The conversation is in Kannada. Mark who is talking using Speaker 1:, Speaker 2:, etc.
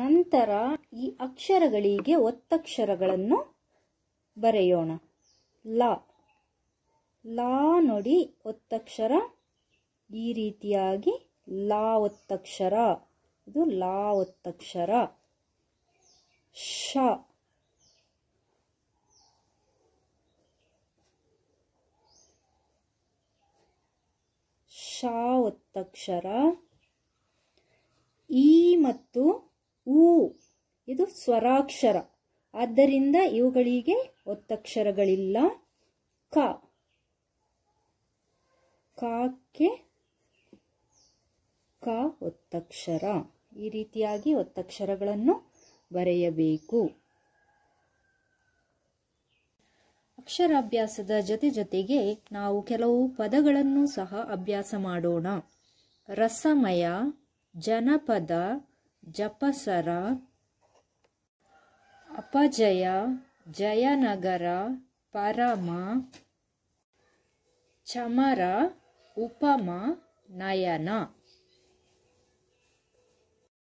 Speaker 1: ನಂತರ ಈ ಅಕ್ಷರಗಳಿಗೆ ಒತ್ತಕ್ಷರಗಳನ್ನು ಬರೆಯೋಣ ಲಾ ಲಾ ನೋಡಿ ಒತ್ತಕ್ಷರ ಈ ರೀತಿಯಾಗಿ ಲಾ ಒತ್ತಕ್ಷರ ಇದು ಲಾ ಒತ್ತಕ್ಷರ ಶ ಶ ಒತ್ತಕ್ಷರ ಈ ಮತ್ತು ಊ ಇದು ಸ್ವರಾಕ್ಷರ ಆದ್ದರಿಂದ ಇವುಗಳಿಗೆ ಒತ್ತಕ್ಷರಗಳಿಲ್ಲ ಕ ಕಾಕ್ಕೆ ಕ ಒತ್ತಕ್ಷರ ಈ ರೀತಿಯಾಗಿ ಒತ್ತಕ್ಷರಗಳನ್ನು ಬರೆಯಬೇಕು ಅಕ್ಷರಾಭ್ಯಾಸದ ಜೊತೆ ಜೊತೆಗೆ ನಾವು ಕೆಲವು ಪದಗಳನ್ನು ಸಹ ಅಭ್ಯಾಸ ಮಾಡೋಣ ರಸಮಯ ಜನಪದ ಜಪಸರ ಅಪಜಯ ಜಯನಗರ ಪರಮ ಚಮರ ಉಪಮ ನಯನ